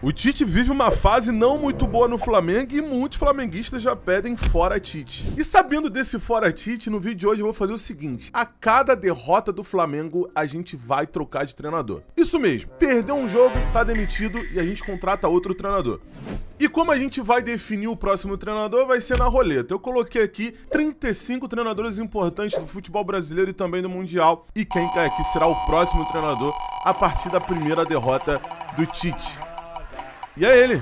O Tite vive uma fase não muito boa no Flamengo e muitos flamenguistas já pedem fora Tite. E sabendo desse fora Tite, no vídeo de hoje eu vou fazer o seguinte. A cada derrota do Flamengo, a gente vai trocar de treinador. Isso mesmo. Perdeu um jogo, tá demitido e a gente contrata outro treinador. E como a gente vai definir o próximo treinador vai ser na roleta. Eu coloquei aqui 35 treinadores importantes do futebol brasileiro e também do Mundial. E quem cai tá aqui será o próximo treinador a partir da primeira derrota do Tite. E é ele.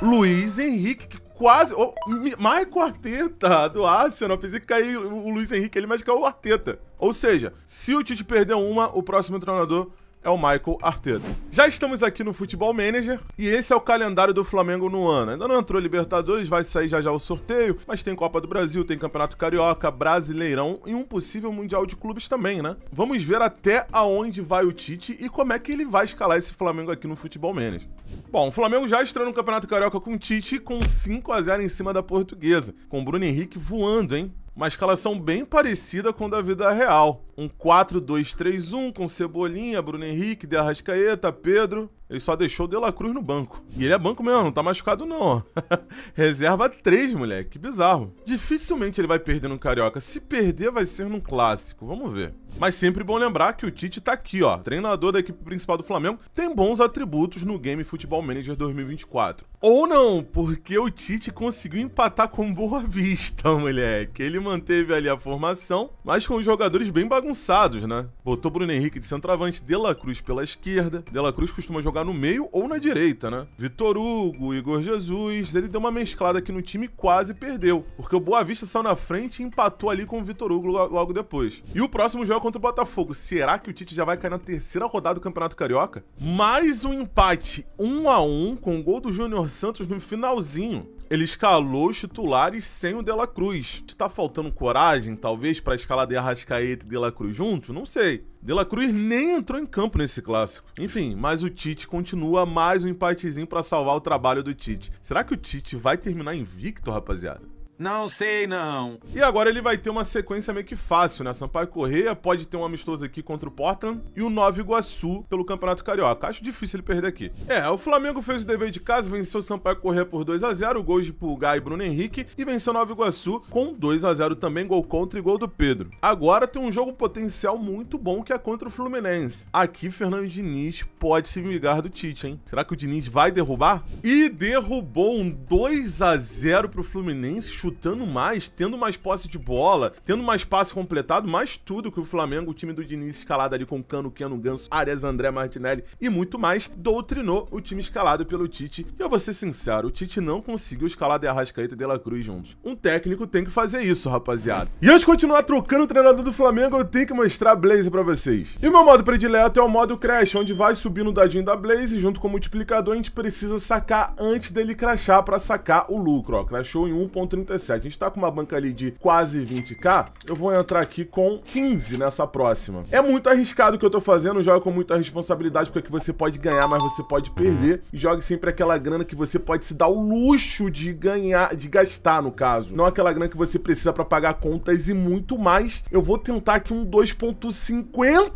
Luiz Henrique, que quase... Oh, marca o Arteta do Arsenal. Pensei que caiu o Luiz Henrique ali, mas caiu o Arteta. Ou seja, se o Tite perder uma, o próximo treinador é o Michael Arteta. Já estamos aqui no Futebol Manager e esse é o calendário do Flamengo no ano. Ainda não entrou Libertadores, vai sair já já o sorteio, mas tem Copa do Brasil, tem Campeonato Carioca, Brasileirão e um possível Mundial de Clubes também, né? Vamos ver até aonde vai o Tite e como é que ele vai escalar esse Flamengo aqui no Futebol Manager. Bom, o Flamengo já estreou no Campeonato Carioca com o Tite com 5 a 0 em cima da Portuguesa, com o Bruno Henrique voando, hein? uma escalação bem parecida com a da vida real. Um 4-2-3-1 com Cebolinha, Bruno Henrique, De Arrascaeta, Pedro ele só deixou o De La Cruz no banco. E ele é banco mesmo, não tá machucado não. Reserva 3, moleque. Que bizarro. Dificilmente ele vai perder no Carioca. Se perder, vai ser num clássico. Vamos ver. Mas sempre bom lembrar que o Tite tá aqui, ó. Treinador da equipe principal do Flamengo. Tem bons atributos no Game Football Manager 2024. Ou não, porque o Tite conseguiu empatar com Boa Vista, moleque. Ele manteve ali a formação, mas com os jogadores bem bagunçados, né? Botou Bruno Henrique de centroavante, De La Cruz pela esquerda. De La Cruz costuma jogar jogar tá no meio ou na direita, né? Vitor Hugo, Igor Jesus, ele deu uma mesclada aqui no time e quase perdeu, porque o Boa Vista saiu na frente e empatou ali com o Vitor Hugo logo depois. E o próximo jogo é contra o Botafogo. Será que o Tite já vai cair na terceira rodada do Campeonato Carioca? Mais um empate 1 a 1 com o gol do Júnior Santos no finalzinho. Ele escalou os titulares sem o Dela Cruz. Tá faltando coragem, talvez, para escalar de Arrascaeta e Dela Cruz juntos? Não sei. De La Cruz nem entrou em campo nesse clássico. Enfim, mas o Tite continua mais um empatezinho para salvar o trabalho do Tite. Será que o Tite vai terminar invicto, rapaziada? Não sei, não. E agora ele vai ter uma sequência meio que fácil, né? Sampaio Correia pode ter um amistoso aqui contra o Portland e o Nova Iguaçu pelo Campeonato Carioca. Acho difícil ele perder aqui. É, o Flamengo fez o dever de casa, venceu o Sampaio Correia por 2 a 0 gols de Pulgar e Bruno Henrique e venceu Nova Iguaçu com 2 a 0 também, gol contra e gol do Pedro. Agora tem um jogo potencial muito bom que é contra o Fluminense. Aqui Fernando Diniz pode se vingar do Tite, hein? Será que o Diniz vai derrubar? E derrubou um 2 a 0 pro Fluminense, chutando chutando mais, tendo mais posse de bola, tendo mais passe completado, mais tudo que o Flamengo, o time do Diniz escalado ali com Cano, Keno, Ganso, Arias, André, Martinelli e muito mais, doutrinou o time escalado pelo Tite. E eu vou ser sincero, o Tite não conseguiu escalar de Arrascaeta e De La Cruz juntos. Um técnico tem que fazer isso, rapaziada. E antes de continuar trocando o treinador do Flamengo, eu tenho que mostrar a Blaze pra vocês. E o meu modo predileto é o modo Crash, onde vai subindo o dadinho da Blaze junto com o multiplicador, a gente precisa sacar antes dele crashar para sacar o lucro, ó. Crashou em 1.35 a gente tá com uma banca ali de quase 20k. Eu vou entrar aqui com 15 nessa próxima. É muito arriscado o que eu tô fazendo. Joga com muita responsabilidade, porque aqui é você pode ganhar, mas você pode perder. E jogue sempre aquela grana que você pode se dar o luxo de ganhar, de gastar, no caso. Não aquela grana que você precisa para pagar contas e muito mais. Eu vou tentar aqui um 2.50!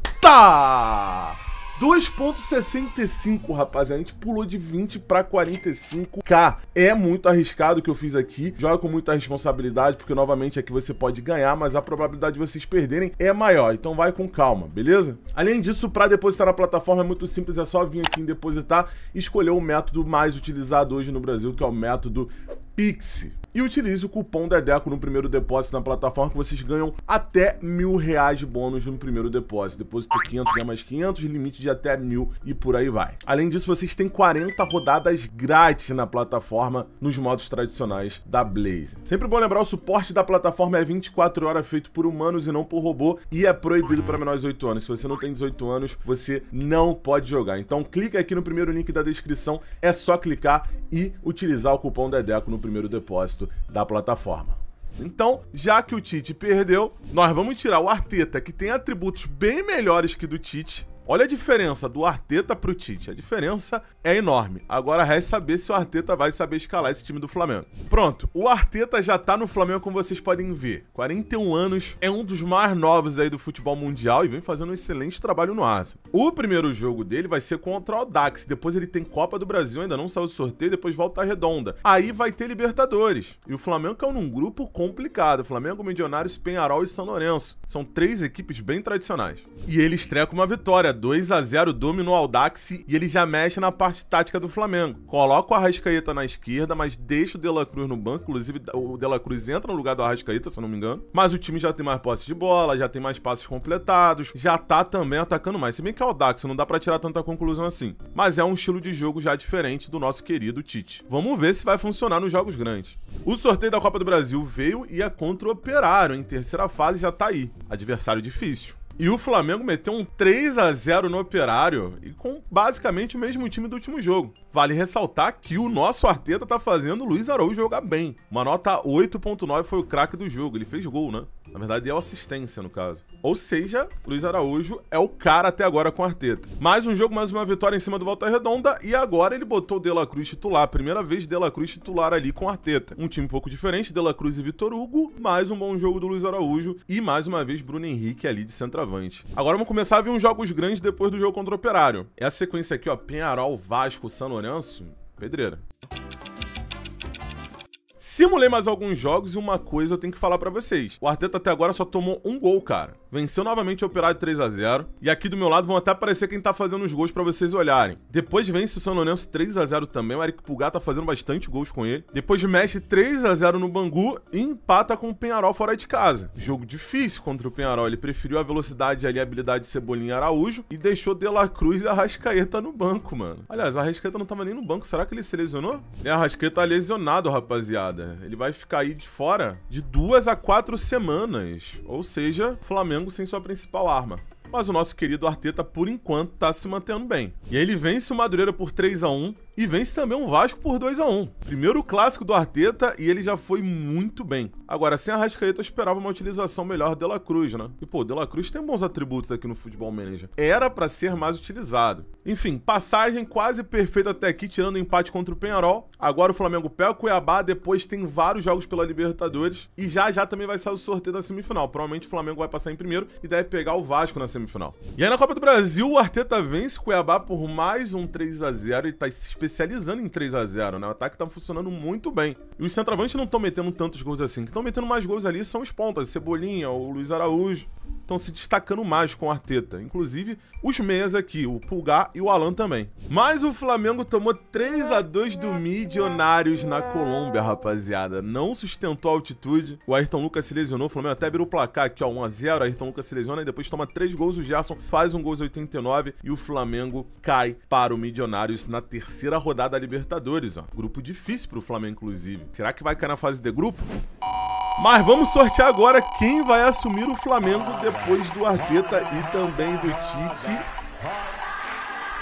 2.65, rapaziada. A gente pulou de 20 para 45k. É muito arriscado o que eu fiz aqui. Joga com muita responsabilidade, porque novamente aqui você pode ganhar, mas a probabilidade de vocês perderem é maior. Então vai com calma, beleza? Além disso, para depositar na plataforma é muito simples, é só vir aqui em depositar e escolher o método mais utilizado hoje no Brasil, que é o método Pix. E utilize o cupom DEDECO no primeiro depósito na plataforma que vocês ganham até mil reais de bônus no primeiro depósito. Depósito 500 ganha né, mais 500, limite de até mil e por aí vai. Além disso, vocês têm 40 rodadas grátis na plataforma nos modos tradicionais da Blaze. Sempre bom lembrar, o suporte da plataforma é 24 horas feito por humanos e não por robô e é proibido para menores de 8 anos. Se você não tem 18 anos, você não pode jogar. Então clica aqui no primeiro link da descrição, é só clicar e utilizar o cupom DEDECO no primeiro primeiro depósito da plataforma. Então, já que o Tite perdeu, nós vamos tirar o Arteta, que tem atributos bem melhores que do Tite, Olha a diferença do Arteta pro Tite. A diferença é enorme. Agora resta saber se o Arteta vai saber escalar esse time do Flamengo. Pronto, o Arteta já tá no Flamengo, como vocês podem ver. 41 anos, é um dos mais novos aí do futebol mundial e vem fazendo um excelente trabalho no Asa. O primeiro jogo dele vai ser contra o Dax. Depois ele tem Copa do Brasil, ainda não saiu o sorteio, depois volta redonda. Aí vai ter Libertadores. E o Flamengo caiu é num grupo complicado. Flamengo, Milionários, Penharol e São Lourenço. São três equipes bem tradicionais. E ele estreia com uma vitória. 2 a 0 domina o Aldax e ele já mexe na parte tática do Flamengo. Coloca o Arrascaeta na esquerda, mas deixa o De La Cruz no banco. Inclusive, o De La Cruz entra no lugar do Arrascaeta, se eu não me engano. Mas o time já tem mais posse de bola, já tem mais passes completados, já tá também atacando mais. Se bem que o Aldax não dá para tirar tanta conclusão assim. Mas é um estilo de jogo já diferente do nosso querido Tite. Vamos ver se vai funcionar nos jogos grandes. O sorteio da Copa do Brasil veio e é contra o Operário, em terceira fase já tá aí. Adversário difícil. E o Flamengo meteu um 3 a 0 no Operário e com basicamente o mesmo time do último jogo. Vale ressaltar que o nosso Arteta tá fazendo o Luiz Araújo jogar bem. Uma nota 8.9 foi o craque do jogo, ele fez gol, né? Na verdade, deu é assistência, no caso. Ou seja, Luiz Araújo é o cara até agora com Arteta. Mais um jogo, mais uma vitória em cima do Volta Redonda. E agora ele botou o De La Cruz titular. Primeira vez De La Cruz titular ali com Arteta. Um time um pouco diferente, De La Cruz e Vitor Hugo. Mais um bom jogo do Luiz Araújo. E mais uma vez, Bruno Henrique ali de centroavante. Agora vamos começar a ver uns jogos grandes depois do jogo contra o Operário. Essa é sequência aqui, ó, Penharol, Vasco, San Lourenço, pedreira. Simulei mais alguns jogos e uma coisa eu tenho que falar pra vocês. O Arteta até agora só tomou um gol, cara. Venceu novamente o Operário 3 a 0 E aqui do meu lado vão até aparecer quem tá fazendo os gols para vocês olharem. Depois vence o São Lourenço 3 a 0 também. O Eric Pulgar tá fazendo bastante gols com ele. Depois mexe 3 a 0 no Bangu e empata com o Penharol fora de casa. Jogo difícil contra o Penharol. Ele preferiu a velocidade ali, a habilidade de Cebolinha Araújo e deixou De La Cruz e a Rascaeta no banco, mano. Aliás, a Rascaeta não tava nem no banco. Será que ele se lesionou? É, a Rascaeta tá lesionado, rapaziada. Ele vai ficar aí de fora de duas a quatro semanas. Ou seja, Flamengo Flamengo sem sua principal arma. Mas o nosso querido Arteta, por enquanto, está se mantendo bem. E aí ele vence o Madureira por 3 a 1 e vence também o Vasco por 2 a 1 Primeiro clássico do Arteta e ele já foi muito bem. Agora, sem a Rascaeta, eu esperava uma utilização melhor de La Cruz, né? E pô, De La Cruz tem bons atributos aqui no Futebol Manager. Era para ser mais utilizado. Enfim, passagem quase perfeita até aqui, tirando o empate contra o Penharol. Agora o Flamengo pega o Cuiabá, depois tem vários jogos pela Libertadores e já já também vai sair o sorteio da semifinal. Provavelmente o Flamengo vai passar em primeiro e deve pegar o Vasco na semifinal. E aí na Copa do Brasil, o Arteta vence o Cuiabá por mais um 3 a 0 e tá se especializando em 3 a 0 né? O ataque tá funcionando muito bem. E os centroavantes não estão metendo tantos gols assim. Que estão metendo mais gols ali são os pontas, Cebolinha, o Luiz Araújo estão se destacando mais com o Arteta. Inclusive, os meias aqui, o Pulgar e o Alan também. Mas o Flamengo tomou 3 a 2 do Milionários na Colômbia, rapaziada. Não sustentou a altitude. O Ayrton Lucas se lesionou. O Flamengo até virou o placar aqui, ó, 1 a 0 Ayrton Lucas se lesiona e depois toma 3 gols. O Gerson faz um gol aos 89 e o Flamengo cai para o Milionários na terceira rodada da Libertadores, ó. Grupo difícil pro Flamengo, inclusive. Será que vai cair na fase de grupo? Mas vamos sortear agora quem vai assumir o Flamengo depois do Arteta e também do Tite.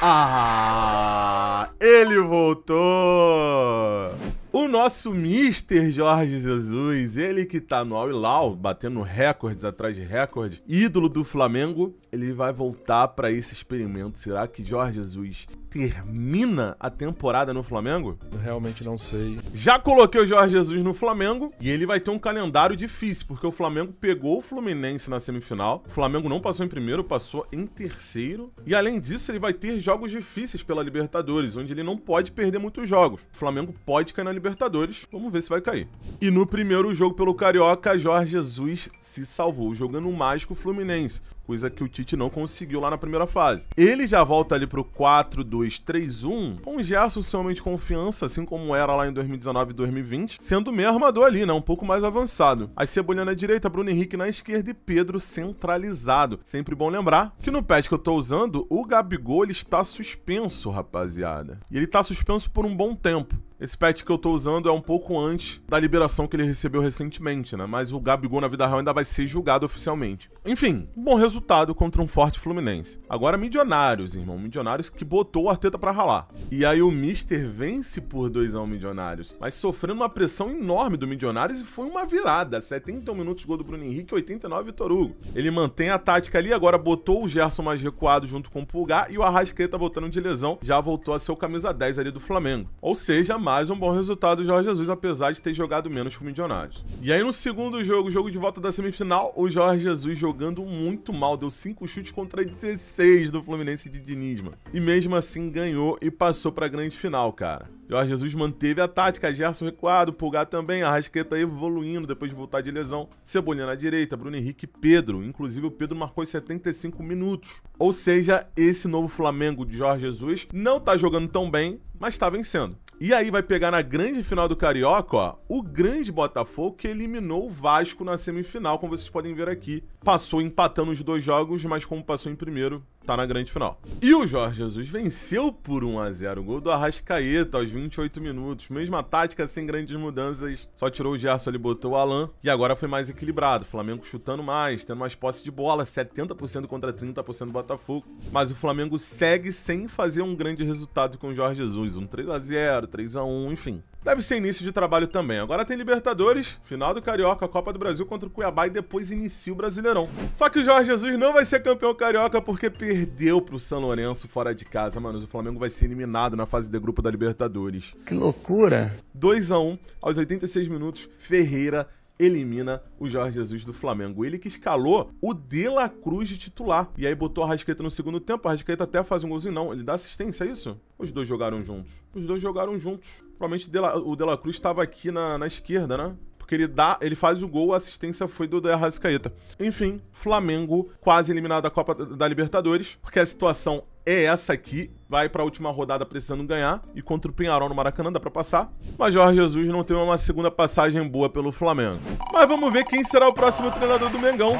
Ah, ele voltou! O nosso Mr. Jorge Jesus, ele que tá no al batendo recordes atrás de recordes, ídolo do Flamengo, ele vai voltar para esse experimento. Será que Jorge Jesus termina a temporada no Flamengo? Realmente não sei. Já coloquei o Jorge Jesus no Flamengo e ele vai ter um calendário difícil, porque o Flamengo pegou o Fluminense na semifinal. O Flamengo não passou em primeiro, passou em terceiro. E além disso, ele vai ter jogos difíceis pela Libertadores, onde ele não pode perder muitos jogos. O Flamengo pode cair na Libertadores Libertadores. Vamos ver se vai cair. E no primeiro jogo pelo Carioca, Jorge Jesus se salvou, jogando um mágico Fluminense. Coisa que o Tite não conseguiu lá na primeira fase. Ele já volta ali pro 4-2-3-1, com o Gerson somente confiança, assim como era lá em 2019 e 2020, sendo meio armador ali, né? Um pouco mais avançado. Aí Cebolinha na direita, Bruno Henrique na esquerda e Pedro centralizado. Sempre bom lembrar que no patch que eu tô usando, o Gabigol ele está suspenso, rapaziada. E ele tá suspenso por um bom tempo. Esse patch que eu tô usando é um pouco antes da liberação que ele recebeu recentemente, né? Mas o Gabigol na vida real ainda vai ser julgado oficialmente. Enfim, bom resultado contra um forte Fluminense. Agora Milionários, irmão. Milionários que botou o Arteta para ralar. E aí o Mister vence por 2 a 1 Milionários, mas sofrendo uma pressão enorme do Milionários e foi uma virada. 71 minutos gol do Bruno Henrique, 89 Vitor Hugo. Ele mantém a tática ali, agora botou o Gerson mais recuado junto com o Pulgar e o Arrascaeta voltando de lesão, já voltou a ser o camisa 10 ali do Flamengo. Ou seja, mais um bom resultado do Jorge Jesus, apesar de ter jogado menos que o Milionários. E aí no segundo jogo, jogo de volta da semifinal, o Jorge Jesus jogando muito mal, deu 5 chutes contra 16 do Fluminense de Dinisma. E mesmo assim ganhou e passou pra grande final, cara. Jorge Jesus manteve a tática, Gerson recuado, Pulgar também, a Rasqueta evoluindo depois de voltar de lesão, Cebolinha na direita, Bruno Henrique Pedro. Inclusive o Pedro marcou 75 minutos. Ou seja, esse novo Flamengo de Jorge Jesus não tá jogando tão bem, mas tá vencendo. E aí vai pegar na grande final do Carioca, ó, o grande Botafogo que eliminou o Vasco na semifinal, como vocês podem ver aqui. Passou empatando os dois jogos, mas como passou em primeiro, tá na grande final. E o Jorge Jesus venceu por 1 a 0 o gol do Arrascaeta aos 28 minutos. Mesma tática, sem grandes mudanças. Só tirou o Gerson ali, botou o Alan. E agora foi mais equilibrado. Flamengo chutando mais, tendo mais posse de bola, 70% contra 30% do Botafogo. Mas o Flamengo segue sem fazer um grande resultado com o Jorge Jesus. Um 3 a 0 3 a 1 enfim. Deve ser início de trabalho também. Agora tem Libertadores, final do Carioca, Copa do Brasil contra o Cuiabá e depois inicia o Brasileirão. Só que o Jorge Jesus não vai ser campeão carioca porque perdeu pro São Lourenço fora de casa. Mano, o Flamengo vai ser eliminado na fase de grupo da Libertadores. Que loucura! 2 a 1 aos 86 minutos, Ferreira elimina o Jorge Jesus do Flamengo. Ele que escalou o De La Cruz de titular. E aí botou a Rascaeta no segundo tempo. A Rascaeta até faz um golzinho, não. Ele dá assistência, é isso? Os dois jogaram juntos. Os dois jogaram juntos. Provavelmente o De La Cruz estava aqui na, na esquerda, né? porque ele dá, ele faz o gol, a assistência foi do Arrascaeta. Enfim, Flamengo quase eliminado da Copa da Libertadores, porque a situação é essa aqui. Vai para a última rodada precisando ganhar. E contra o Penharol no Maracanã dá para passar. Mas Jorge Jesus não tem uma segunda passagem boa pelo Flamengo. Mas vamos ver quem será o próximo treinador do Mengão.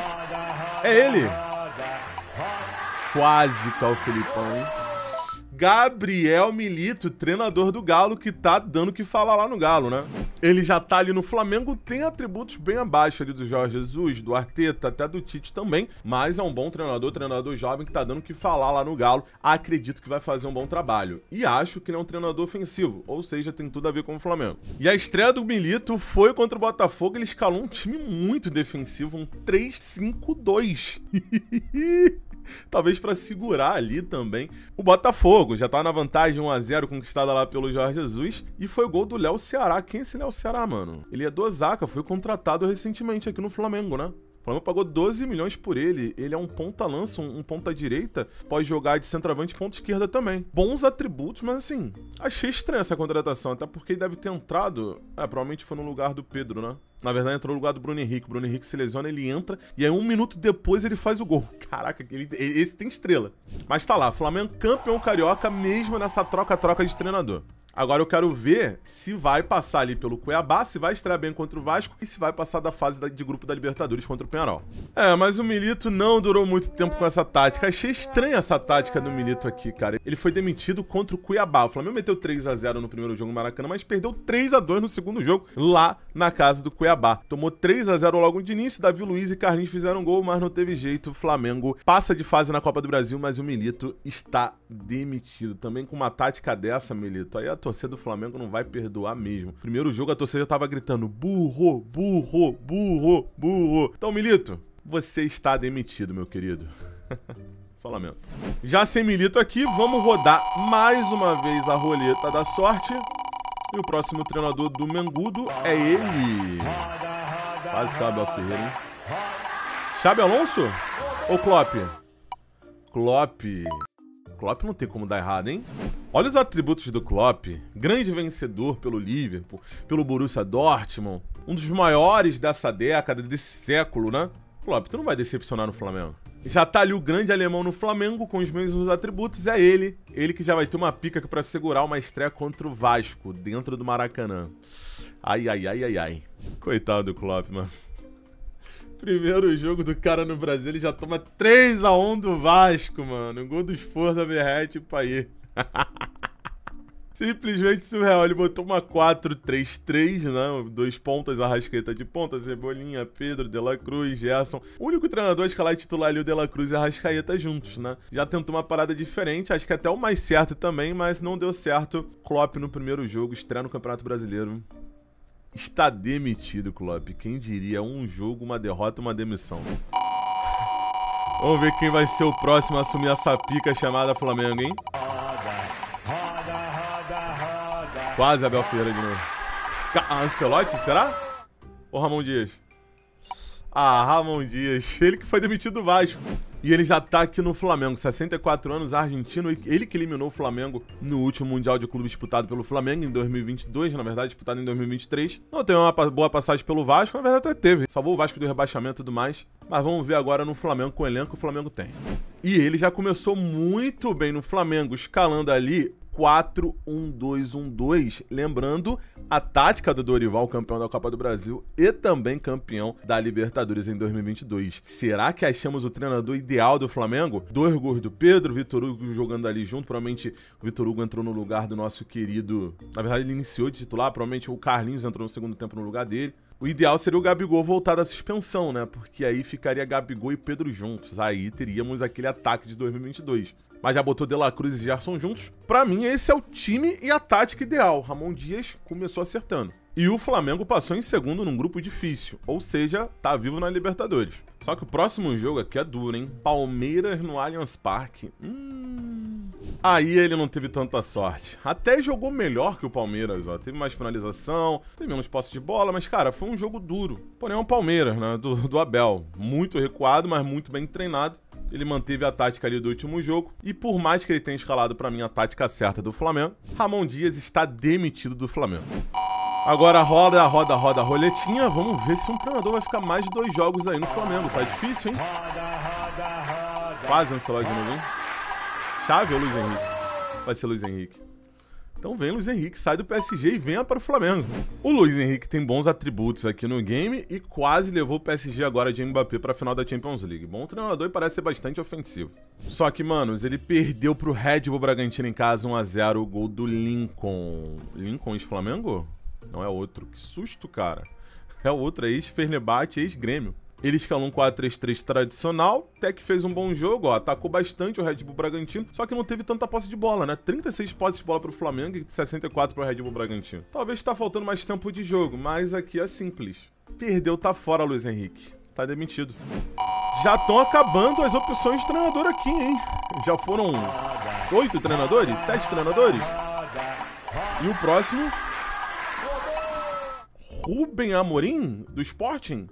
É ele. Quase, o Filipão, hein? Gabriel Milito, treinador do Galo, que tá dando o que falar lá no Galo, né? Ele já tá ali no Flamengo, tem atributos bem abaixo ali do Jorge Jesus, do Arteta, até do Tite também, mas é um bom treinador, treinador jovem que tá dando o que falar lá no Galo. Acredito que vai fazer um bom trabalho. E acho que ele é um treinador ofensivo, ou seja, tem tudo a ver com o Flamengo. E a estreia do Milito foi contra o Botafogo, ele escalou um time muito defensivo, um 3-5-2. talvez para segurar ali também o Botafogo. Já tá na vantagem 1 a 0 conquistada lá pelo Jorge Jesus e foi gol do Léo Ceará. Quem é esse Léo Ceará, mano? Ele é do Osaka, foi contratado recentemente aqui no Flamengo, né? O Flamengo pagou 12 milhões por ele. Ele é um ponta-lança, um, um ponta-direita. Pode jogar de centroavante e ponta-esquerda também. Bons atributos, mas assim, achei estranha essa contratação. Até porque ele deve ter entrado. É, provavelmente foi no lugar do Pedro, né? Na verdade, entrou no lugar do Bruno Henrique. O Bruno Henrique se lesiona, ele entra. E aí, um minuto depois, ele faz o gol. Caraca, ele, ele, esse tem estrela. Mas tá lá, Flamengo campeão carioca, mesmo nessa troca-troca de treinador. Agora eu quero ver se vai passar ali pelo Cuiabá, se vai estrear bem contra o Vasco e se vai passar da fase de grupo da Libertadores contra o Penarol. É, mas o Milito não durou muito tempo com essa tática. Achei estranha essa tática do Milito aqui, cara. Ele foi demitido contra o Cuiabá. O Flamengo meteu 3 a 0 no primeiro jogo no Maracanã, mas perdeu 3 a 2 no segundo jogo lá na casa do Cuiabá. Cuiabá. Tomou 3 a 0 logo de início, Davi Luiz e Carlinhos fizeram gol, mas não teve jeito. O Flamengo passa de fase na Copa do Brasil, mas o Milito está demitido. Também com uma tática dessa, Milito, aí a torcida do Flamengo não vai perdoar mesmo. Primeiro jogo a torcida já tava gritando burro, burro, burro, burro. Então, Milito, você está demitido, meu querido. Só lamento. Já sem Milito aqui, vamos rodar mais uma vez a roleta da sorte. E o próximo treinador do Mengudo é ele. Quase cabe a Ferreira, hein? Xabi Alonso? Ou Klopp? Klopp. Klopp não tem como dar errado, hein? Olha os atributos do Klopp. Grande vencedor pelo Liverpool, pelo Borussia Dortmund. Um dos maiores dessa década, desse século, né? Klopp, tu não vai decepcionar no Flamengo. Já tá ali o grande alemão no Flamengo com os mesmos atributos, é ele. Ele que já vai ter uma pica aqui pra segurar uma estreia contra o Vasco, dentro do Maracanã. Ai, ai, ai, ai, ai. Coitado do Klopp, mano. Primeiro jogo do cara no Brasil, ele já toma 3x1 do Vasco, mano. Gol do Forza Verrete, Paí. Simplesmente surreal. Ele botou uma 4-3-3, né? Dois pontas, Arrascaeta de ponta, Cebolinha, Pedro, De La Cruz, Gerson. O único treinador a escalar titular ali o De La Cruz e Arrascaeta juntos, né? Já tentou uma parada diferente, acho que até o mais certo também, mas não deu certo. Klopp no primeiro jogo, estreia no Campeonato Brasileiro. Está demitido, Klopp. Quem diria? Um jogo, uma derrota, uma demissão. Vamos ver quem vai ser o próximo a assumir essa pica chamada Flamengo, hein? Quase Abel Ferreira de novo. Ah, Ancelotti, será? Ou Ramon Dias? Ah, Ramon Dias. Ele que foi demitido do Vasco. E ele já tá aqui no Flamengo, 64 anos, argentino. Ele que eliminou o Flamengo no último Mundial de Clube disputado pelo Flamengo em 2022, na verdade, disputado em 2023. Não tem uma boa passagem pelo Vasco, na verdade até teve. Salvou o Vasco do rebaixamento e tudo mais. Mas vamos ver agora no Flamengo com o elenco que o Flamengo tem. E ele já começou muito bem no Flamengo, escalando ali 4-1-2-1-2. Lembrando a tática do Dorival, campeão da Copa do Brasil e também campeão da Libertadores em 2022. Será que achamos o treinador ideal do Flamengo? Dois gols do Pedro, Vitor Hugo jogando ali junto. Provavelmente o Vitor Hugo entrou no lugar do nosso querido. Na verdade, ele iniciou de titular. Provavelmente o Carlinhos entrou no segundo tempo no lugar dele. O ideal seria o Gabigol voltar da suspensão, né? Porque aí ficaria Gabigol e Pedro juntos. Aí teríamos aquele ataque de 2022. Mas já botou De La Cruz e Gerson juntos. Para mim, esse é o time e a tática ideal. Ramon Dias começou acertando. E o Flamengo passou em segundo num grupo difícil, ou seja, tá vivo na Libertadores. Só que o próximo jogo aqui é duro, hein? Palmeiras no Allianz Parque. Hum... Aí ele não teve tanta sorte. Até jogou melhor que o Palmeiras, ó. Teve mais finalização, teve menos posse de bola, mas, cara, foi um jogo duro. Porém, é um Palmeiras, né? Do, do Abel. Muito recuado, mas muito bem treinado. Ele manteve a tática ali do último jogo. E por mais que ele tenha escalado para mim a tática certa do Flamengo, Ramon Dias está demitido do Flamengo. Agora roda, roda, roda a roletinha. Vamos ver se um treinador vai ficar mais de dois jogos aí no Flamengo. Tá difícil, hein? Quase Ancelotti de novo, hein? Chave ou Luiz Henrique? Vai ser Luiz Henrique. Então vem Luiz Henrique, sai do PSG e venha para o Flamengo. O Luiz Henrique tem bons atributos aqui no game e quase levou o PSG agora de Mbappé para a final da Champions League. Bom treinador e parece ser bastante ofensivo. Só que, manos, ele perdeu para o Red Bull Bragantino em casa 1x0 o gol do Lincoln. Lincoln de Flamengo? Não é outro. Que susto, cara. É outro, é ex-Fernebate, ex-Grêmio. Ele escalou um 4-3-3 tradicional, até que fez um bom jogo, ó, atacou bastante o Red Bull Bragantino, só que não teve tanta posse de bola, né? 36 posses de bola pro Flamengo e 64 pro Red Bull Bragantino. Talvez tá faltando mais tempo de jogo, mas aqui é simples. Perdeu, tá fora, Luiz Henrique. Tá demitido. Já estão acabando as opções de treinador aqui, hein? Já foram oito treinadores? Sete treinadores? E o próximo Rubem Amorim, do Sporting?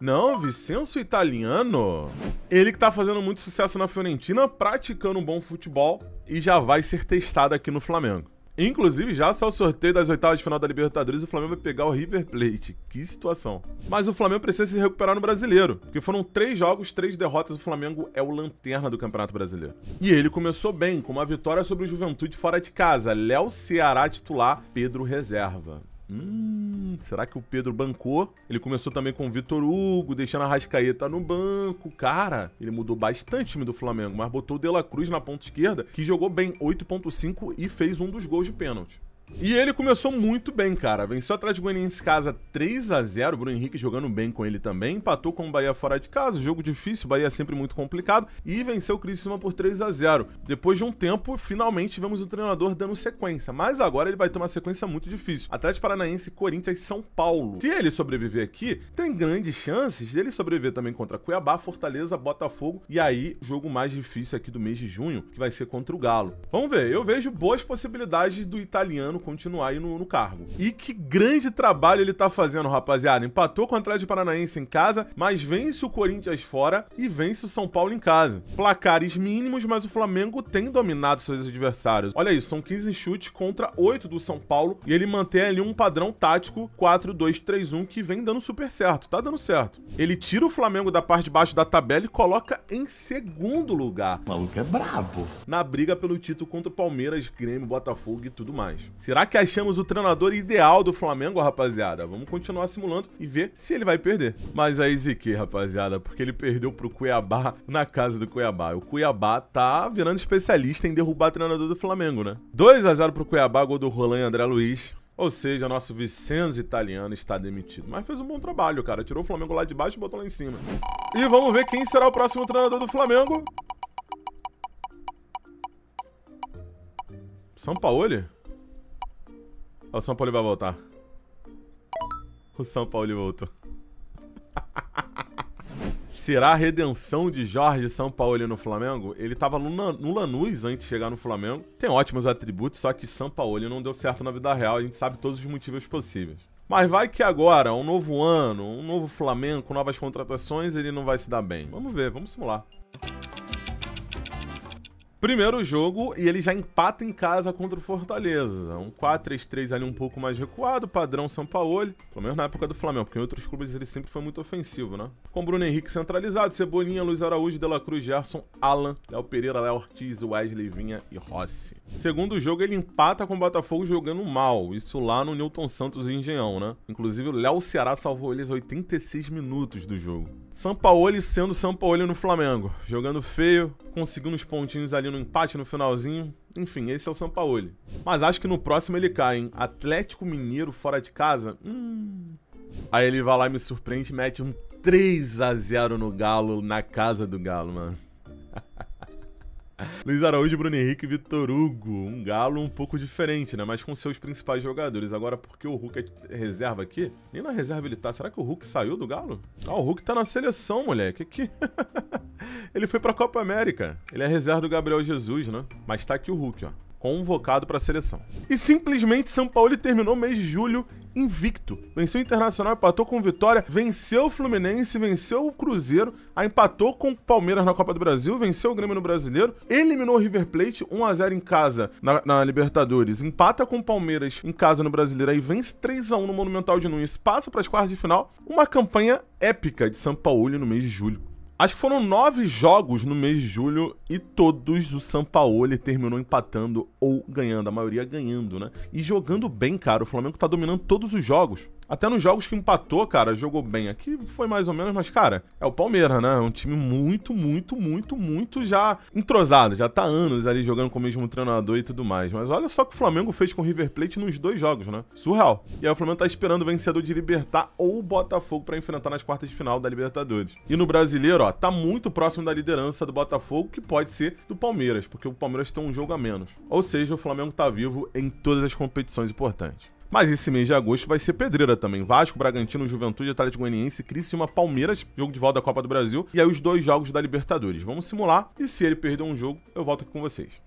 Não, Vicenzo Italiano. Ele que tá fazendo muito sucesso na Fiorentina, praticando um bom futebol e já vai ser testado aqui no Flamengo. Inclusive, já saiu o sorteio das oitavas de final da Libertadores, o Flamengo vai pegar o River Plate. Que situação. Mas o Flamengo precisa se recuperar no brasileiro, porque foram três jogos, três derrotas. O Flamengo é o lanterna do Campeonato Brasileiro. E ele começou bem, com uma vitória sobre o Juventude fora de casa. Léo Ceará titular, Pedro reserva. Hum, será que o Pedro bancou? Ele começou também com o Vitor Hugo, deixando a Rascaeta no banco. Cara, ele mudou bastante o time do Flamengo, mas botou o De La Cruz na ponta esquerda, que jogou bem 8.5 e fez um dos gols de pênalti. E ele começou muito bem, cara. Venceu atrás de Goianiense casa 3 a 0 Bruno Henrique jogando bem com ele também. Empatou com o Bahia fora de casa. Jogo difícil, Bahia sempre muito complicado. E venceu o Criciúma por 3 a 0 Depois de um tempo, finalmente vemos o treinador dando sequência. Mas agora ele vai ter uma sequência muito difícil. Atlético Paranaense, Corinthians e São Paulo. Se ele sobreviver aqui, tem grandes chances dele sobreviver também contra Cuiabá, Fortaleza, Botafogo. E aí, jogo mais difícil aqui do mês de junho, que vai ser contra o Galo. Vamos ver. Eu vejo boas possibilidades do italiano continuar aí no, no cargo. E que grande trabalho ele tá fazendo, rapaziada. Empatou com o Atlético Paranaense em casa, mas vence o Corinthians fora e vence o São Paulo em casa. Placares mínimos, mas o Flamengo tem dominado seus adversários. Olha isso, são 15 chutes contra 8 do São Paulo e ele mantém ali um padrão tático 4-2-3-1 que vem dando super certo, tá dando certo. Ele tira o Flamengo da parte de baixo da tabela e coloca em segundo lugar. O maluco é brabo. Na briga pelo título contra o Palmeiras, Grêmio, Botafogo e tudo mais. Será que achamos o treinador ideal do Flamengo, rapaziada? Vamos continuar simulando e ver se ele vai perder. Mas aí ziquei, rapaziada, porque ele perdeu pro Cuiabá na casa do Cuiabá. O Cuiabá tá virando especialista em derrubar treinador do Flamengo, né? 2 a 0 pro Cuiabá, gol do Roland e André Luiz. Ou seja, nosso Vicenzo italiano está demitido. Mas fez um bom trabalho, cara. Tirou o Flamengo lá de baixo e botou lá em cima. E vamos ver quem será o próximo treinador do Flamengo. São Paulo? O São Paulo vai voltar. O São Paulo voltou. Será a redenção de Jorge São Paulo no Flamengo? Ele tava no Lanús antes de chegar no Flamengo. Tem ótimos atributos, só que São Paulo não deu certo na vida real. A gente sabe todos os motivos possíveis. Mas vai que agora, um novo ano, um novo Flamengo, novas contratações, ele não vai se dar bem. Vamos ver, vamos simular. Primeiro jogo, e ele já empata em casa contra o Fortaleza. Um 4-3-3 ali um pouco mais recuado, padrão São Paulo, pelo menos na época do Flamengo, porque em outros clubes ele sempre foi muito ofensivo, né? Com Bruno Henrique centralizado, Cebolinha, Luiz Araújo, Dela Cruz, Gerson, Alan, Léo Pereira, Léo Ortiz, Wesley, Vinha e Rossi. Segundo jogo, ele empata com o Botafogo jogando mal, isso lá no Newton Santos e Engenhão, né? Inclusive o Léo Ceará salvou eles 86 minutos do jogo. Sampaoli sendo Sampaoli no Flamengo. Jogando feio, conseguindo uns pontinhos ali no empate no finalzinho. Enfim, esse é o Sampaoli. Mas acho que no próximo ele cai, hein? Atlético Mineiro fora de casa? Hum. Aí ele vai lá e me surpreende e mete um 3 a 0 no Galo, na casa do Galo, mano. Luiz Araújo, Bruno Henrique e Vitor Hugo. Um galo um pouco diferente, né? Mas com seus principais jogadores. Agora, porque o Hulk é reserva aqui? Nem na reserva ele tá. Será que o Hulk saiu do galo? Ah, o Hulk tá na seleção, moleque. Que... ele foi pra Copa América. Ele é reserva do Gabriel Jesus, né? Mas tá aqui o Hulk, ó convocado para a seleção. E simplesmente São Paulo terminou o mês de julho invicto. Venceu o Internacional, empatou com o Vitória, venceu o Fluminense, venceu o Cruzeiro, empatou com o Palmeiras na Copa do Brasil, venceu o Grêmio no Brasileiro, eliminou o River Plate 1 a 0 em casa na, na Libertadores, empata com o Palmeiras em casa no Brasileiro e vence 3 a 1 no Monumental de Nunes, passa para as quartas de final. Uma campanha épica de São Paulo no mês de julho. Acho que foram nove jogos no mês de julho e todos o Sampaoli terminou empatando ou ganhando, a maioria ganhando, né? E jogando bem, cara. O Flamengo tá dominando todos os jogos. Até nos jogos que empatou, cara, jogou bem. Aqui foi mais ou menos, mas, cara, é o Palmeiras, né? É um time muito, muito, muito, muito já entrosado. Já tá anos ali jogando com o mesmo treinador e tudo mais. Mas olha só o que o Flamengo fez com o River Plate nos dois jogos, né? Surreal. E aí o Flamengo tá esperando o vencedor de Libertar ou o Botafogo para enfrentar nas quartas de final da Libertadores. E no brasileiro, ó, tá muito próximo da liderança do Botafogo, que pode ser do Palmeiras, porque o Palmeiras tem um jogo a menos. Ou seja, o Flamengo tá vivo em todas as competições importantes. Mas esse mês de agosto vai ser pedreira também. Vasco, Bragantino, Juventude, Atlético Goianiense, Criciúma, Palmeiras, jogo de volta da Copa do Brasil e aí os dois jogos da Libertadores. Vamos simular e se ele perder um jogo, eu volto aqui com vocês.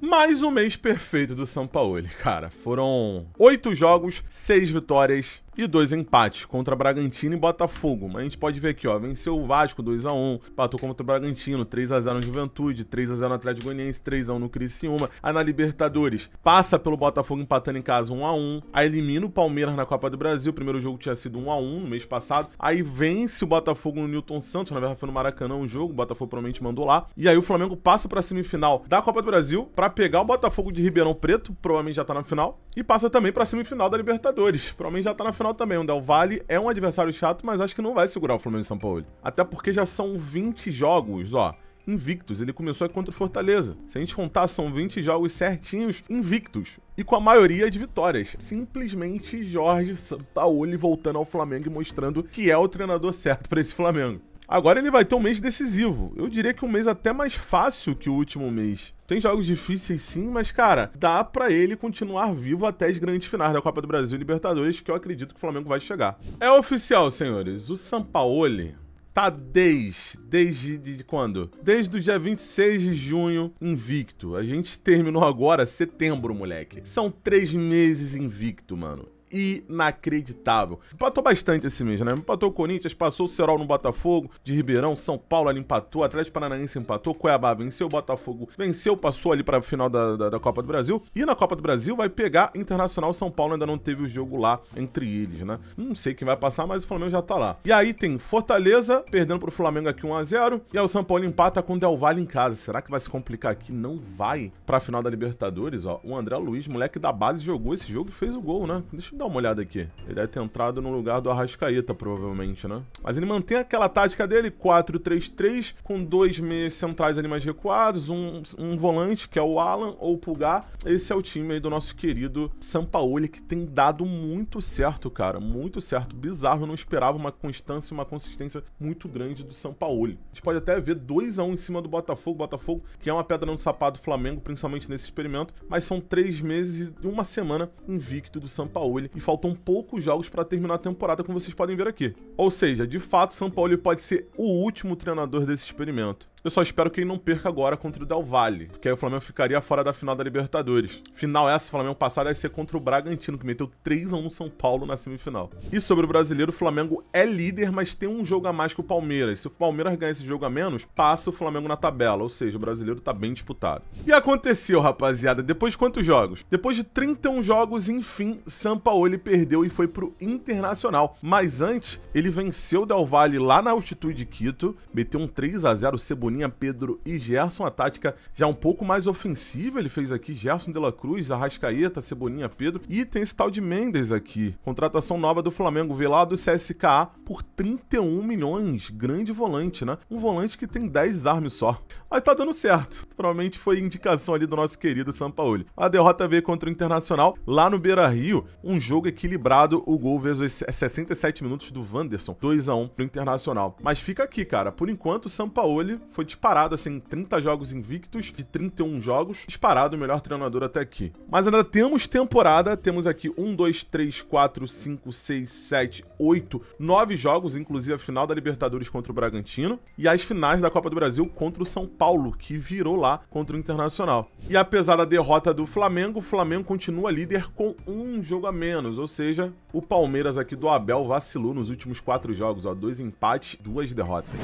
Mais um mês perfeito do São Paulo, cara. Foram oito jogos, seis vitórias, e dois empates contra Bragantino e Botafogo. Mas a gente pode ver aqui, ó, venceu o Vasco 2 a 1, empatou contra o Bragantino 3 a 0 no Juventude, 3 a 0 no Atlético Goianiense, 3 a 1 no Criciúma. Aí na Libertadores, passa pelo Botafogo empatando em casa 1 a 1, aí elimina o Palmeiras na Copa do Brasil, o primeiro jogo tinha sido 1 a 1 no mês passado. Aí vence o Botafogo no Newton Santos, na verdade foi no Maracanã um jogo, o Botafogo provavelmente mandou lá. E aí o Flamengo passa para semifinal da Copa do Brasil para pegar o Botafogo de Ribeirão Preto, provavelmente já tá na final, e passa também para semifinal da Libertadores, provavelmente já tá na final final também, o Del é um adversário chato, mas acho que não vai segurar o flamengo de São Paulo. Até porque já são 20 jogos, ó invictos. Ele começou é contra o Fortaleza. Se a gente contar, são 20 jogos certinhos invictos. E com a maioria de vitórias. Simplesmente Jorge Sampaoli voltando ao Flamengo e mostrando que é o treinador certo para esse Flamengo. Agora ele vai ter um mês decisivo. Eu diria que um mês até mais fácil que o último mês. Tem jogos difíceis sim, mas cara, dá para ele continuar vivo até as grandes finais da Copa do Brasil e Libertadores, que eu acredito que o Flamengo vai chegar. É oficial, senhores. O Sampaoli tá desde, desde de quando? Desde o dia 26 de junho, invicto. A gente terminou agora setembro, moleque. São três meses invicto, mano inacreditável. Empatou bastante esse mês, né? Empatou o Corinthians, passou o Cerol no Botafogo, de Ribeirão, São Paulo ali empatou, Atlético Paranaense empatou, Cuiabá venceu, o Botafogo venceu, passou ali para final da, da, da, Copa do Brasil. E na Copa do Brasil vai pegar Internacional São Paulo, ainda não teve o jogo lá entre eles, né? Não sei quem vai passar, mas o Flamengo já tá lá. E aí tem Fortaleza perdendo pro Flamengo aqui 1 a 0 e aí o São Paulo empata com o Del Valle em casa. Será que vai se complicar aqui? Não vai. Pra final da Libertadores, ó, o André Luiz, moleque da base, jogou esse jogo e fez o gol, né? Deixa eu dar uma olhada aqui. Ele deve ter entrado no lugar do Arrascaeta, provavelmente, né? Mas ele mantém aquela tática dele, 4-3-3, com dois meios centrais ali mais recuados, um, um volante, que é o Alan ou o Pulgar. Esse é o time aí do nosso querido Sampaoli, que tem dado muito certo, cara. Muito certo. Bizarro, eu não esperava uma constância e uma consistência muito grande do Sampaoli. A gente pode até ver 2 a 1 um em cima do Botafogo. Botafogo, que é uma pedra no sapato do Flamengo, principalmente nesse experimento, mas são três meses e uma semana invicto do Sampaoli e faltam poucos jogos para terminar a temporada, como vocês podem ver aqui. Ou seja, de fato, São Paulo pode ser o último treinador desse experimento. Eu só espero que ele não perca agora contra o Del Valle, porque aí o Flamengo ficaria fora da final da Libertadores. Final essa, o Flamengo passar vai ser contra o Bragantino, que meteu 3x1 no São Paulo na semifinal. E sobre o brasileiro, o Flamengo é líder, mas tem um jogo a mais que o Palmeiras. Se o Palmeiras ganhar esse jogo a menos, passa o Flamengo na tabela, ou seja, o brasileiro tá bem disputado. E aconteceu, rapaziada, depois de quantos jogos? Depois de 31 jogos, enfim, Sampaoli perdeu e foi pro Internacional. Mas antes, ele venceu o Del Valle lá na altitude de Quito, meteu um 3 a 0 Cebonha Cebolinha, Pedro e Gerson. A tática já um pouco mais ofensiva ele fez aqui. Gerson de la Cruz, Arrascaeta, Cebolinha, Pedro. E tem esse tal de Mendes aqui. Contratação nova do Flamengo, Vê lá do CSKA por 31 milhões. Grande volante, né? Um volante que tem 10 armes só. Mas tá dando certo. Provavelmente foi indicação ali do nosso querido Sampaoli. A derrota veio contra o Internacional lá no Beira Rio. Um jogo equilibrado. O gol veio aos 67 minutos do Wanderson. 2 a 1 pro Internacional. Mas fica aqui, cara. Por enquanto, o Sampaoli foi foi disparado, assim, 30 jogos invictos, de 31 jogos, disparado o melhor treinador até aqui. Mas ainda temos temporada, temos aqui 1, 2, 3, 4, 5, 6, 7, 8, 9 jogos, inclusive a final da Libertadores contra o Bragantino, e as finais da Copa do Brasil contra o São Paulo, que virou lá contra o Internacional. E apesar da derrota do Flamengo, o Flamengo continua líder com um jogo a menos, ou seja, o Palmeiras aqui do Abel vacilou nos últimos quatro jogos, ó, dois empates, duas derrotas.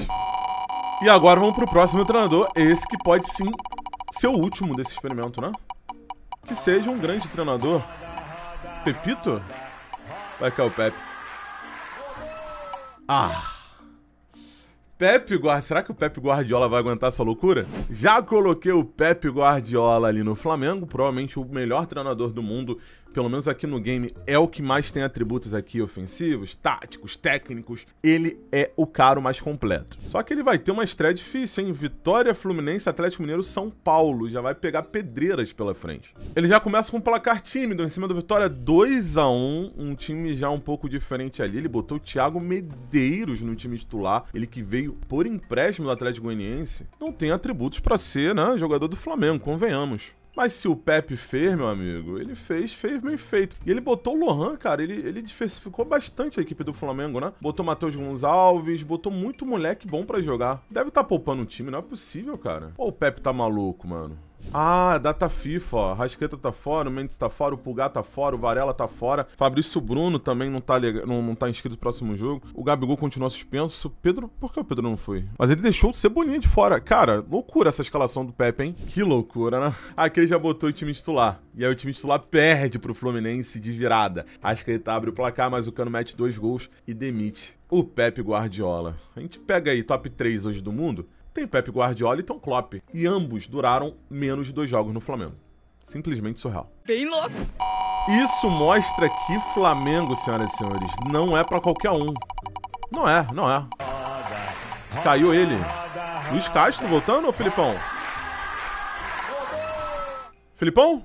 E agora vamos pro próximo treinador, esse que pode sim ser o último desse experimento, né? Que seja um grande treinador. Pepito? Vai que é o Pepe. Ah... Pepe Guardiola. Será que o Pepe Guardiola vai aguentar essa loucura? Já coloquei o Pepe Guardiola ali no Flamengo, provavelmente o melhor treinador do mundo pelo menos aqui no game, é o que mais tem atributos aqui ofensivos, táticos, técnicos, ele é o caro mais completo. Só que ele vai ter uma estreia difícil, hein? Vitória, Fluminense, Atlético Mineiro, São Paulo. Já vai pegar pedreiras pela frente. Ele já começa com um placar tímido, em cima do Vitória 2 a 1 um time já um pouco diferente ali. Ele botou o Thiago Medeiros no time titular, ele que veio por empréstimo do Atlético Goianiense. Não tem atributos para ser, né, jogador do Flamengo, convenhamos. Mas se o Pepe fez, meu amigo, ele fez, fez bem feito. E ele botou o Lohan, cara, ele, ele diversificou bastante a equipe do Flamengo, né? Botou Matheus Gonçalves, botou muito moleque bom para jogar. Deve estar tá poupando o time, não é possível, cara. Ou o Pepe tá maluco, mano. Ah, data FIFA. Rasqueta tá fora, o Mendes tá fora, o Pulgar tá fora, o Varela tá fora. Fabrício Bruno também não tá, não, não tá inscrito no próximo jogo. O Gabigol continua suspenso. Pedro, por que o Pedro não foi? Mas ele deixou o Cebolinha de fora. Cara, loucura essa escalação do Pepe, hein? Que loucura, né? Aqui ele já botou o time titular. E aí o time titular perde pro Fluminense de virada. Rasqueta abre o placar, mas o Cano mete dois gols e demite o Pepe Guardiola. A gente pega aí top 3 hoje do mundo. Tem Pep Guardiola e Tom Klopp, e ambos duraram menos de dois jogos no Flamengo. Simplesmente surreal. Bem louco. Isso mostra que Flamengo, senhoras e senhores, não é para qualquer um. Não é, não é. Caiu ele. Luiz Castro voltando, Filipão? Filipão?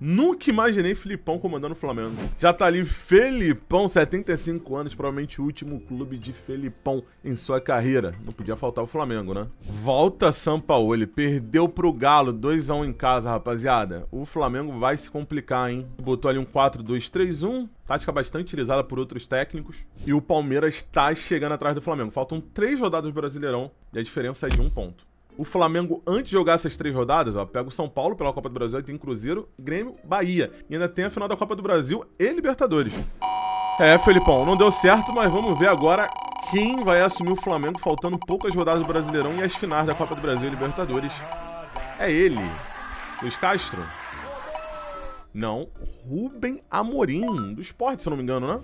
Nunca imaginei Filipão comandando o Flamengo. Já tá ali Felipão, 75 anos, provavelmente o último clube de Felipão em sua carreira. Não podia faltar o Flamengo, né? Volta Sampaoli, perdeu pro Galo, 2x1 um em casa, rapaziada. O Flamengo vai se complicar, hein? Botou ali um 4-2-3-1, tática bastante utilizada por outros técnicos. E o Palmeiras tá chegando atrás do Flamengo. Faltam três rodadas do Brasileirão e a diferença é de um ponto. O Flamengo, antes de jogar essas três rodadas, ó, pega o São Paulo pela Copa do Brasil, tem Cruzeiro, Grêmio, Bahia. E ainda tem a final da Copa do Brasil e Libertadores. É, Felipão, não deu certo, mas vamos ver agora quem vai assumir o Flamengo, faltando poucas rodadas do Brasileirão e as finais da Copa do Brasil e Libertadores. É ele, Luiz Castro. Não, Rubem Amorim, do esporte, se eu não me engano, né?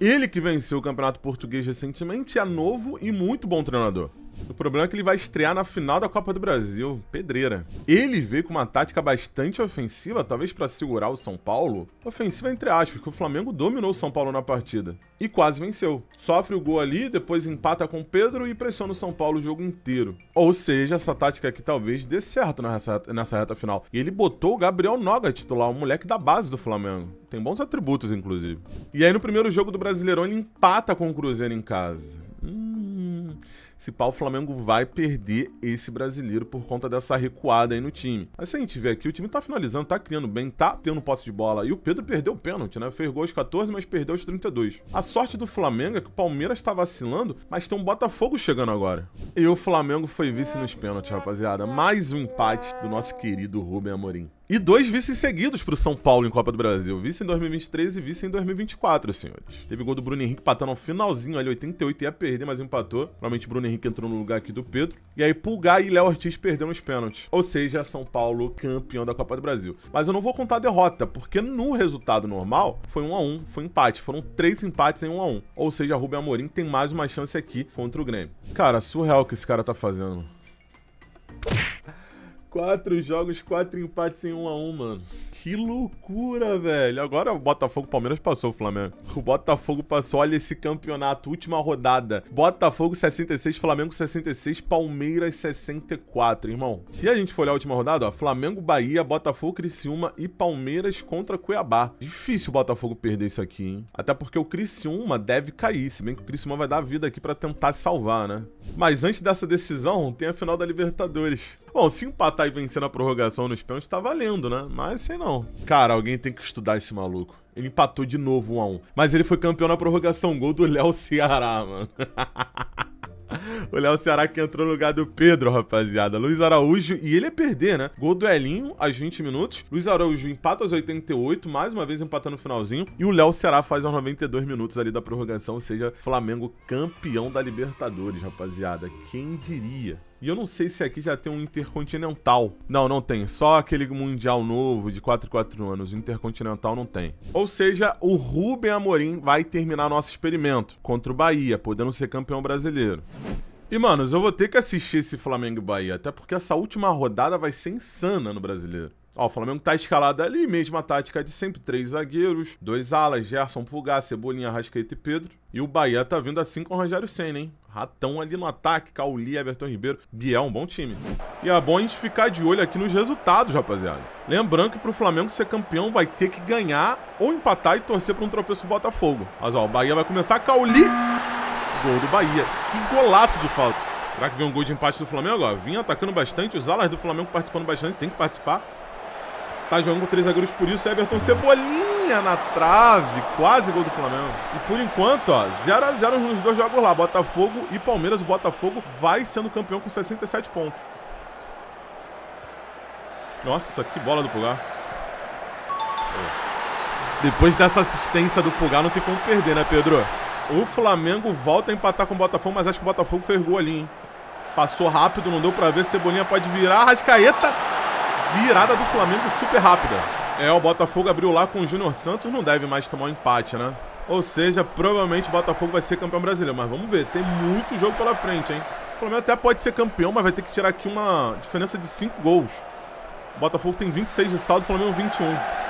Ele que venceu o Campeonato Português recentemente é novo e muito bom treinador. O problema é que ele vai estrear na final da Copa do Brasil, pedreira. Ele veio com uma tática bastante ofensiva, talvez para segurar o São Paulo. Ofensiva entre aspas, que o Flamengo dominou o São Paulo na partida e quase venceu. Sofre o gol ali, depois empata com o Pedro e pressiona o São Paulo o jogo inteiro. Ou seja, essa tática aqui talvez dê certo nessa, nessa reta final. E ele botou o Gabriel Noga titular, o moleque da base do Flamengo. Tem bons atributos, inclusive. E aí no primeiro jogo do Brasileirão ele empata com o Cruzeiro em casa. Hum se o Flamengo vai perder esse brasileiro por conta dessa recuada aí no time. Mas se a gente vê aqui, o time tá finalizando, tá criando bem, tá tendo posse de bola. E o Pedro perdeu o pênalti, né? Fez gol aos 14, mas perdeu aos 32. A sorte do Flamengo é que o Palmeiras tá vacilando, mas tem um Botafogo chegando agora. E o Flamengo foi vice nos pênaltis, rapaziada. Mais um empate do nosso querido Rubem Amorim. E dois vices seguidos pro São Paulo em Copa do Brasil. Vice em 2023 e vice em 2024, senhores. Teve gol do Bruno Henrique empatando um finalzinho ali, 88, ia perder, mas empatou. Provavelmente o Bruno Henrique entrou no lugar aqui do Pedro. E aí Pulgar e Léo Ortiz perderam os pênaltis. Ou seja, São Paulo campeão da Copa do Brasil. Mas eu não vou contar a derrota, porque no resultado normal foi 1 a 1 foi empate. Foram três empates em 1 a 1 Ou seja, Rubem Amorim tem mais uma chance aqui contra o Grêmio. Cara, surreal o que esse cara tá fazendo. Quatro jogos, quatro empates em um a um, mano. Que loucura, velho. Agora o Botafogo Palmeiras passou o Flamengo. O Botafogo passou. Olha esse campeonato, última rodada. Botafogo 66, Flamengo 66, Palmeiras 64, irmão. Se a gente for olhar a última rodada, ó, Flamengo, Bahia, Botafogo, Criciúma e Palmeiras contra Cuiabá. Difícil o Botafogo perder isso aqui, hein? Até porque o Criciúma deve cair, se bem que o Criciúma vai dar vida aqui para tentar salvar, né? Mas antes dessa decisão, tem a final da Libertadores. Bom, se empatar e vencer na prorrogação nos pênaltis tá valendo, né? Mas sei não não. Cara, alguém tem que estudar esse maluco. Ele empatou de novo um a 1 um. Mas ele foi campeão na prorrogação. Gol do Léo Ceará, mano. O Léo Ceará que entrou no lugar do Pedro, rapaziada. Luiz Araújo, e ele é perder, né? Gol do Elinho aos 20 minutos. Luiz Araújo empata aos 88, mais uma vez empatando no finalzinho. E o Léo Ceará faz aos 92 minutos ali da prorrogação, ou seja, Flamengo campeão da Libertadores, rapaziada. Quem diria? E eu não sei se aqui já tem um intercontinental. Não, não tem. Só aquele mundial novo de 4 4 anos. Intercontinental não tem. Ou seja, o Rubem Amorim vai terminar nosso experimento contra o Bahia, podendo ser campeão brasileiro. E, manos, eu vou ter que assistir esse Flamengo e Bahia, até porque essa última rodada vai ser insana no brasileiro. Ó, o Flamengo tá escalado ali, mesma tática de sempre. Três zagueiros, dois alas, Gerson, Pulgar, Cebolinha, Rascaeta e Pedro. E o Bahia tá vindo assim com o Rogério Senna, hein? Ratão ali no ataque, Cauli, Everton Ribeiro, Biel, um bom time. E é bom a gente ficar de olho aqui nos resultados, rapaziada. Lembrando que pro Flamengo ser campeão vai ter que ganhar ou empatar e torcer pra um tropeço do Botafogo. Mas ó, o Bahia vai começar, Cauli... Gol do Bahia. Que golaço de falta. Será que vem um gol de empate do Flamengo? Ó, vinha atacando bastante, os alas do Flamengo participando bastante, tem que participar. Tá jogando com três zagueiros, por isso Everton Cebolinha na trave, quase gol do Flamengo. E por enquanto, ó, 0 a 0 nos dois jogos lá, Botafogo e Palmeiras. O Botafogo vai sendo campeão com 67 pontos. Nossa, que bola do Pulgar. Depois dessa assistência do Pulgar, não tem como perder, né, Pedro? O Flamengo volta a empatar com o Botafogo, mas acho que o Botafogo fez gol ali, hein? Passou rápido, não deu pra ver. Cebolinha pode virar. Rascaeta virada do Flamengo super rápida. É, o Botafogo abriu lá com o Júnior Santos, não deve mais tomar um empate, né? Ou seja, provavelmente o Botafogo vai ser campeão brasileiro. Mas vamos ver, tem muito jogo pela frente, hein? O Flamengo até pode ser campeão, mas vai ter que tirar aqui uma diferença de 5 gols. O Botafogo tem 26 de saldo, o Flamengo 21.